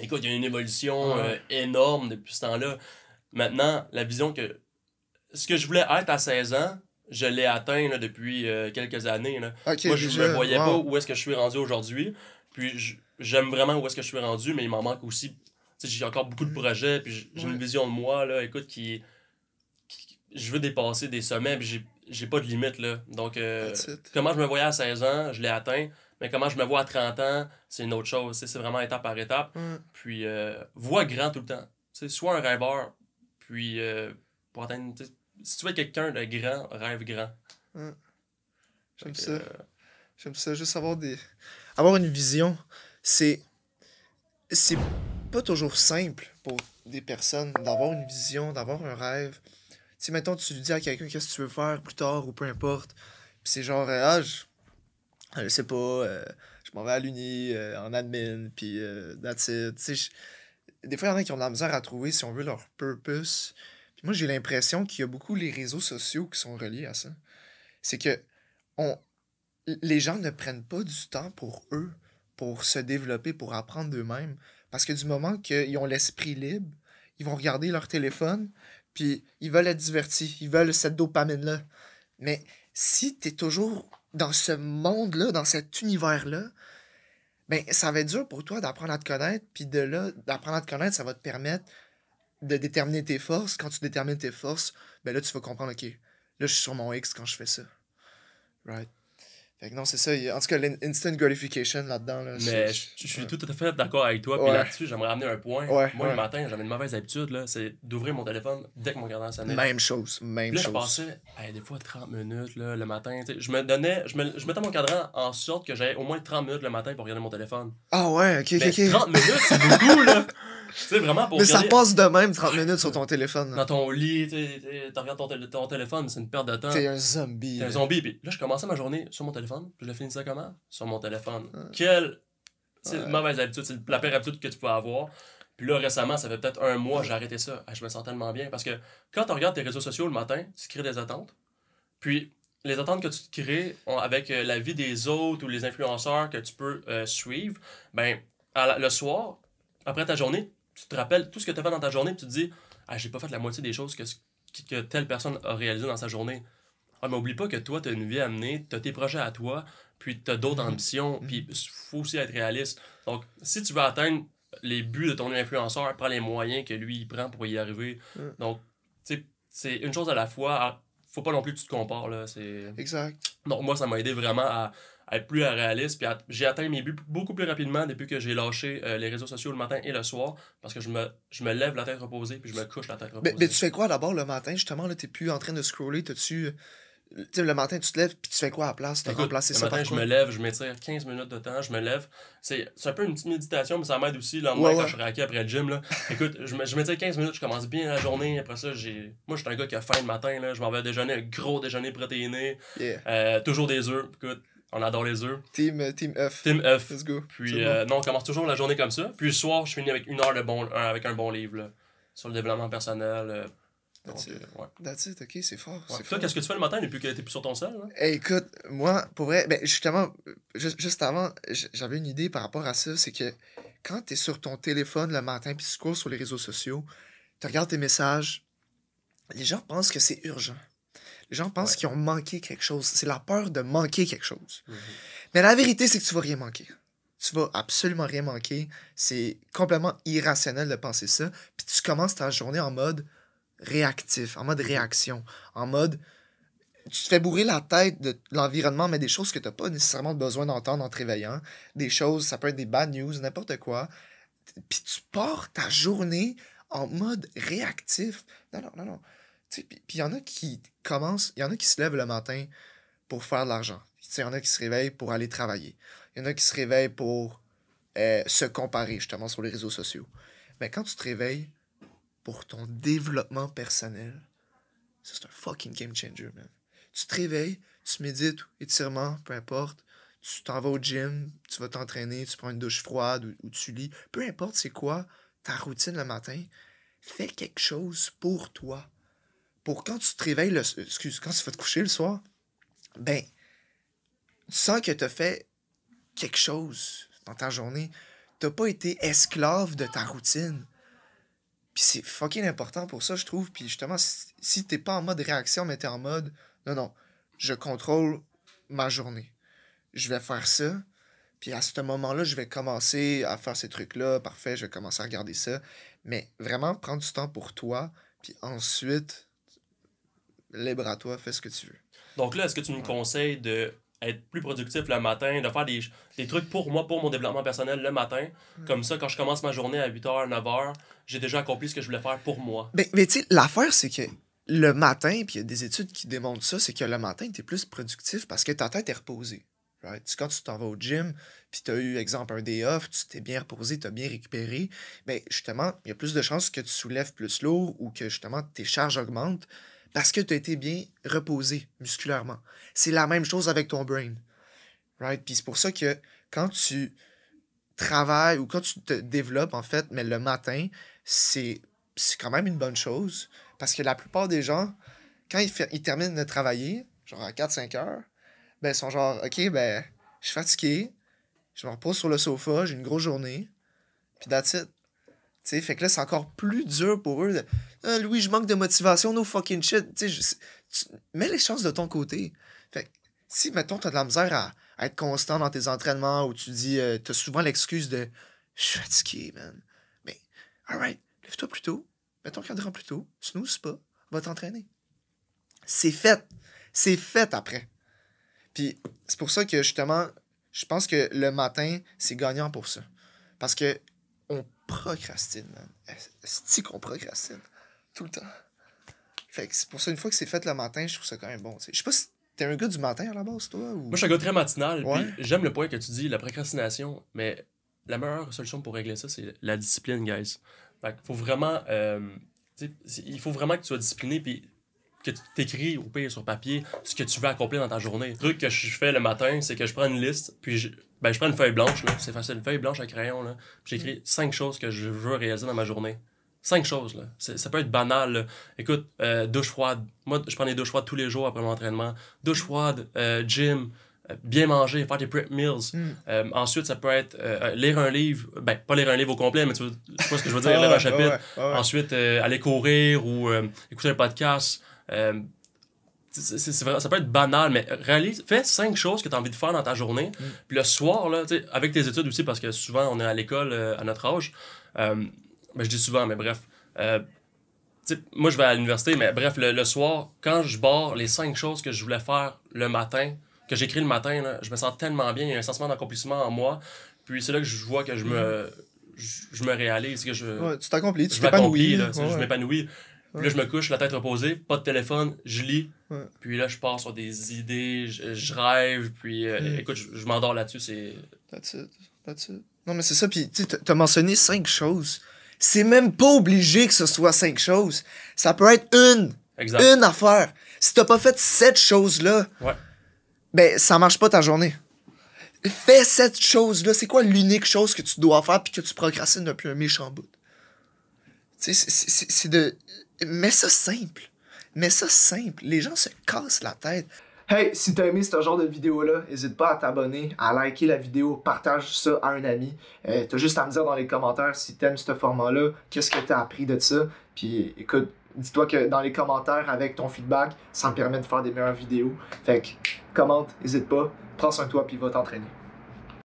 écoute, il y a une évolution euh, énorme depuis ce temps-là. Maintenant, la vision que. Ce que je voulais être à 16 ans, je l'ai atteint depuis euh, quelques années. Moi, je ne me voyais pas où est-ce que je suis rendu aujourd'hui. Puis j'aime vraiment où est-ce que je suis rendu, mais il m'en manque aussi. J'ai encore beaucoup de mm. projets, puis j'ai une vision de moi, là, écoute, qui, Je veux dépasser des sommets, puis j'ai pas de limite, là. Donc, euh, comment je me voyais à 16 ans, je l'ai atteint mais comment je me vois à 30 ans, c'est une autre chose. C'est vraiment étape par étape. Mm. Puis, euh, vois grand tout le temps. sois un rêveur, puis euh, pour atteindre. Si tu veux quelqu'un de grand, rêve grand. Mm. J'aime ça. Euh, J'aime ça. Juste avoir des. Avoir une vision, c'est. C'est pas toujours simple pour des personnes d'avoir une vision, d'avoir un rêve. Tu sais, mettons, tu dis à quelqu'un qu'est-ce que tu veux faire plus tard ou peu importe. Puis c'est genre, ah, je sais pas, euh, je m'en vais à l'uni, euh, en admin, puis euh, that's it. Des fois, il y en a qui ont de la misère à trouver, si on veut, leur purpose. moi, j'ai l'impression qu'il y a beaucoup les réseaux sociaux qui sont reliés à ça. C'est que on... les gens ne prennent pas du temps pour eux, pour se développer, pour apprendre d'eux-mêmes. Parce que du moment qu'ils ont l'esprit libre, ils vont regarder leur téléphone, puis ils veulent être divertis, ils veulent cette dopamine-là. Mais si tu es toujours dans ce monde-là, dans cet univers-là, ben, ça va être dur pour toi d'apprendre à te connaître, puis de là, d'apprendre à te connaître, ça va te permettre de déterminer tes forces. Quand tu détermines tes forces, ben là, tu vas comprendre, OK, là, je suis sur mon X quand je fais ça. Right non, c'est ça. En tout cas, l'instant gratification là-dedans. Là, mais je, suis tout à fait d'accord avec toi. Puis là-dessus, j'aimerais amener un point. Moi, le matin, j'avais une mauvaise habitude, là, c'est d'ouvrir mon téléphone dès que mon cadran s'annule. Même chose, même puis là, je passais des fois 30 minutes là, le matin. Je me donnais, je, me, je mettais mon cadran en sorte que j'avais au moins 30 minutes le matin pour regarder mon téléphone. Ah ouais, ok, ok, ok. 30 minutes, c'est beaucoup, là. vraiment pour. Mais ça passe de même 30 minutes sur ton téléphone. Dans ton lit, tu regardes ton, ton téléphone, c'est une perte de temps. T'es un zombie. T'es un zombie. Puis là, je commençais ma journée sur mon téléphone. Je je finissais comment Sur mon téléphone. Quelle mauvaise habitude. C'est la pire habitude que tu peux avoir. Puis là, récemment, ça fait peut-être un mois, j'ai arrêté ça. Ah, je me sens tellement bien. Parce que quand tu regardes tes réseaux sociaux le matin, tu crées des attentes. Puis les attentes que tu te crées avec euh, la vie des autres ou les influenceurs que tu peux euh, suivre, ben, le soir, après ta journée, tu te rappelles tout ce que tu as fait dans ta journée, tu te dis, ah, j'ai pas fait la moitié des choses que, telle personne a réalisées dans sa journée. Ah, mais oublie pas que toi, tu as une vie à mener, tu tes projets à toi, puis tu as d'autres mhm. ambitions, puis il mhm. faut aussi être réaliste. Donc, si tu veux atteindre les buts de ton influenceur, prends les moyens que lui, il prend pour y arriver. Donc, c'est une chose à la fois. Faut pas non plus que tu te compares, là. Exact. Donc, moi, ça m'a aidé vraiment à, être plus réaliste. j'ai atteint mes buts beaucoup plus rapidement depuis que j'ai lâché euh, les réseaux sociaux le matin et le soir parce que je me, me lève la tête reposée puis je me couche la tête reposée. Mais, tu fais quoi d'abord le matin justement? Là, n'es plus en train de scroller, euh, le matin, tu te lèves, puis tu fais quoi à la place? remplacé le ça matin, je me lève, je m'étire 15 minutes de temps, je me lève. C'est un peu une petite méditation, mais ça m'aide aussi le quand je suis raqué après le gym. Écoute, je m'étire 15 minutes, je commence bien la journée. Après ça, j'ai moi, je suis un gars qui a faim le matin. Là. Je m'en vais déjeuner, un gros déjeuner protéiné. Euh, toujours des œufs. Écoute, on adore les œufs. Team, euh, team F. Team F. Let's go. Puis, euh, non, on commence toujours la journée comme ça. Puis le soir, je finis avec une heure de bon, avec un bon livre sur le développement personnel. Euh. That's, it. Ouais. That's it, ok, c'est fort. Toi, qu'est-ce que tu fais le matin depuis que t'es plus sur ton sol, écoute, moi, pour vrai, ben, justement, juste, avant, j'avais une idée par rapport à ça, c'est que quand t'es sur ton téléphone le matin, puis tu cours sur les réseaux sociaux, tu regardes tes messages, les gens pensent que c'est urgent. Les gens pensent qu'ils ont manqué quelque chose. C'est la peur de manquer quelque chose. Mhm. Mais la vérité, c'est que tu vas rien manquer. Tu vas absolument rien manquer. C'est complètement irrationnel de penser ça. Puis tu commences ta journée en mode réactif, en mode mhm. réaction, en mode tu te fais bourrer la tête de l'environnement, mais des choses que tu n'as pas nécessairement besoin d'entendre en te réveillant. Des choses, ça peut être des bad news, n'importe quoi. Puis tu pars ta journée en mode réactif. Non, non, non, non. Puis il y en a qui commencent, il y en a qui se lèvent le matin pour faire de l'argent. Il y en a qui se réveillent pour aller travailler. Il y en a qui se réveillent pour euh, se comparer justement sur les réseaux sociaux. Mais quand tu te réveilles pour ton développement personnel, c'est un fucking game changer, man. Tu te réveilles, tu médites, étirement, peu importe, tu t'en vas au gym, tu vas t'entraîner, tu prends une douche froide ou tu lis, peu importe c'est quoi ta routine le matin, fais quelque chose pour toi pour quand tu te réveilles, excuse, quand tu vas te coucher le soir, ben, tu sens que tu as fait quelque chose dans ta journée. Tu pas été esclave de ta routine. Puis c'est fucking important pour ça, je trouve. Puis justement, si t'es pas en mode réaction, mais t'es en mode non, non, je contrôle ma journée. Je vais faire ça. Puis à ce moment-là, je vais commencer à faire ces trucs-là. Parfait, je vais commencer à regarder ça. Mais vraiment, prendre du temps pour toi. Puis ensuite, libre à toi, fais ce que tu veux. Donc là, est-ce que tu me conseilles de être plus productif le matin, de faire des, trucs pour moi, pour mon développement personnel le matin. Hmm. Comme ça, quand je commence ma journée à 8h, 9h, j'ai déjà accompli ce que je voulais faire pour moi. mais ben, mais tu sais, l'affaire, c'est que le matin, puis il y a des études qui démontrent ça, c'est que le matin, tu es plus productif parce que ta tête est reposée. Right? Quand tu t'en vas au gym, puis tu as eu, exemple, un day off, tu t'es bien reposé, tu as bien récupéré, mais ben, justement, il y a plus de chances que tu soulèves plus lourd ou que justement tes charges augmentent parce que tu as été bien reposé musculairement. C'est la même chose avec ton brain. Right? Puis c'est pour ça que quand tu travailles ou quand tu te développes, en fait, mais le matin, c'est quand même une bonne chose parce que la plupart des gens, quand ils, terminent de travailler, genre à 4-5 heures, ben, ils sont genre, OK, ben, je suis fatigué, je me repose sur le sofa, j'ai une grosse journée, puis that's it sais fait que là, c'est encore plus dur pour eux. De, ah, Louis, je manque de motivation, no fucking shit. tu sais mets les chances de ton côté. Fait si, mettons, t'as de la misère à, être constant dans tes entraînements ou tu dis, euh, t'as souvent l'excuse de je suis fatigué, man. Mais, alright, lève-toi plus tôt. Mets ton cadran plus tôt. Snooze pas. Va t'entraîner. C'est fait. C'est fait après. Puis, c'est pour ça que justement, je pense que le matin, c'est gagnant pour ça. Parce que on procrastine, man. Est-ce qu'on procrastine? Tout le temps. Fait que c'est pour ça, une fois que c'est fait le matin, je trouve ça quand même bon. Je sais pas si t'es un gars du matin à la base, toi. Ou... Moi, je suis un gars très matinal. J'aime le point que tu dis, la procrastination, mais la meilleure solution pour régler ça, c'est la discipline, guys. Fait faut vraiment. Euh, il faut vraiment que tu sois discipliné. Puis que tu t'écris au pire sur papier ce que tu veux accomplir dans ta journée. Le truc que je fais le matin, c'est que je prends une liste, puis je, ben, prends une feuille blanche, c'est facile, une feuille blanche à crayon, là, j'écris mm. cinq choses que je veux réaliser dans ma journée. Cinq choses, là. ça peut être banal, Écoute, euh, douche froide. Moi, je prends des douches froides tous les jours après mon entraînement. Douche froide, euh, gym, euh, bien manger, faire des prep meals. Mm. ensuite, ça peut être lire un livre, ben pas lire un livre au complet, mais tu, vois, ce que je veux dire, ah lire un chapitre. Ah ah ensuite, aller courir ou écouter un podcast. Euh, c'est, ça peut être banal, mais réalise, fais cinq choses que tu as envie de faire dans ta journée. Mm. Puis le soir, là, avec tes études aussi, parce que souvent on est à l'école euh, à notre âge. Euh, ben, je dis souvent, mais bref. moi, je vais à l'université, mais bref, le, soir, quand je barre les cinq choses que je voulais faire le matin, que j'écris le matin, là, je me sens tellement bien, il y a un sentiment d'accomplissement en moi. Puis c'est là que je vois que je me, mm. je, me réalise, que je. Ouais, tu t'accomplis, tu Je m'épanouis. Puis là, je me couche, la tête reposée, pas de téléphone, je lis. Puis là, je pars sur des idées, je, rêve. Puis euh, hmm. écoute, je, m'endors là-dessus. C'est. That's it. That's it. Non, mais c'est ça. Puis tu as mentionné cinq choses. C'est même pas obligé que ce soit cinq choses. Ça peut être une. Une affaire. Si t'as pas fait cette chose-là, ouais. ben ça marche pas ta journée. Fais cette chose-là. C'est quoi l'unique chose que tu dois faire puis que tu procrastines depuis un méchant bout? Tu sais, c'est de mais ça simple. Mais ça simple. Les gens se cassent la tête. Hey, si t'as aimé ce genre de vidéo-là, n'hésite pas à t'abonner, à liker la vidéo, partage ça à un ami. Euh, t'as juste à me dire dans les commentaires si t'aimes ce format-là, qu'est-ce que t'as appris de ça. Puis écoute, dis-toi que dans les commentaires, avec ton feedback, ça me permet de faire des meilleures vidéos. Fait que commente, n'hésite pas, prends soin de toi, puis va t'entraîner.